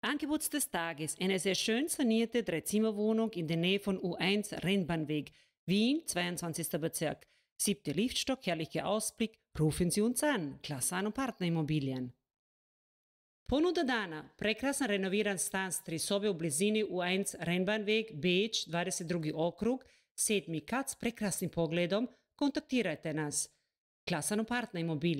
Angebot des Tages: Eine sehr schön sanierte Dreizimmerwohnung in der Nähe von U1 Rennbahnweg, Wien, 22. Bezirk. Siebter Liftstock, herrlicher Ausblick. Rufen Sie uns an. Klasan und Partnerimmobilien. Ponuda dana, prekrasan renoviran stan s tri sobe u blizini U1 Rennbahnweg, Beč, 22. okrug, sedmi kat s prekrasnim pogledom, kontaktirajte nas. Klasan partner imobilje.